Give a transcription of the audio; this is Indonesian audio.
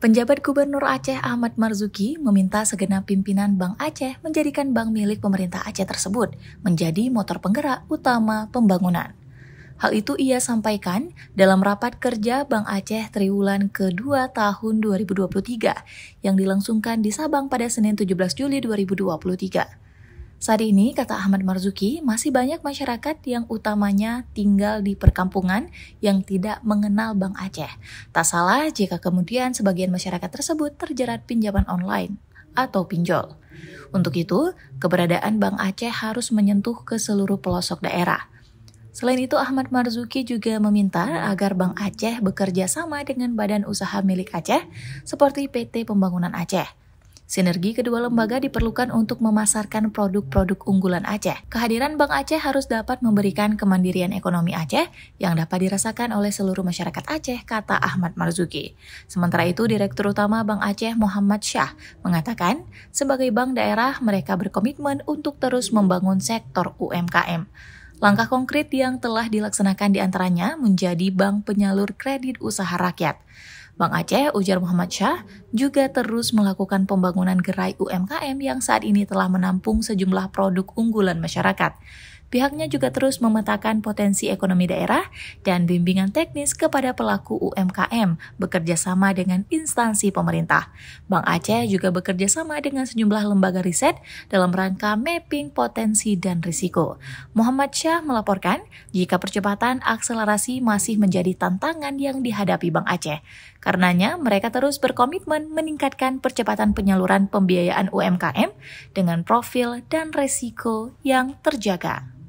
Penjabat Gubernur Aceh Ahmad Marzuki meminta segenap pimpinan Bank Aceh menjadikan bank milik pemerintah Aceh tersebut menjadi motor penggerak utama pembangunan. Hal itu ia sampaikan dalam rapat kerja Bank Aceh triwulan kedua tahun 2023 yang dilangsungkan di Sabang pada Senin 17 Juli 2023. Saat ini, kata Ahmad Marzuki, masih banyak masyarakat yang utamanya tinggal di perkampungan yang tidak mengenal Bank Aceh. Tak salah jika kemudian sebagian masyarakat tersebut terjerat pinjaman online atau pinjol. Untuk itu, keberadaan Bank Aceh harus menyentuh ke seluruh pelosok daerah. Selain itu, Ahmad Marzuki juga meminta agar Bank Aceh bekerja sama dengan badan usaha milik Aceh seperti PT Pembangunan Aceh Sinergi kedua lembaga diperlukan untuk memasarkan produk-produk unggulan Aceh. Kehadiran Bank Aceh harus dapat memberikan kemandirian ekonomi Aceh yang dapat dirasakan oleh seluruh masyarakat Aceh, kata Ahmad Marzuki. Sementara itu, Direktur Utama Bank Aceh Muhammad Syah mengatakan, sebagai bank daerah, mereka berkomitmen untuk terus membangun sektor UMKM. Langkah konkret yang telah dilaksanakan diantaranya menjadi bank penyalur kredit usaha rakyat. Bank Aceh, ujar Muhammad Syah, juga terus melakukan pembangunan gerai UMKM yang saat ini telah menampung sejumlah produk unggulan masyarakat. Pihaknya juga terus memetakan potensi ekonomi daerah dan bimbingan teknis kepada pelaku UMKM bekerja sama dengan instansi pemerintah. Bank Aceh juga bekerja sama dengan sejumlah lembaga riset dalam rangka mapping potensi dan risiko. Muhammad Syah melaporkan jika percepatan akselerasi masih menjadi tantangan yang dihadapi Bank Aceh. Karenanya, mereka terus berkomitmen meningkatkan percepatan penyaluran pembiayaan UMKM dengan profil dan risiko yang terjaga.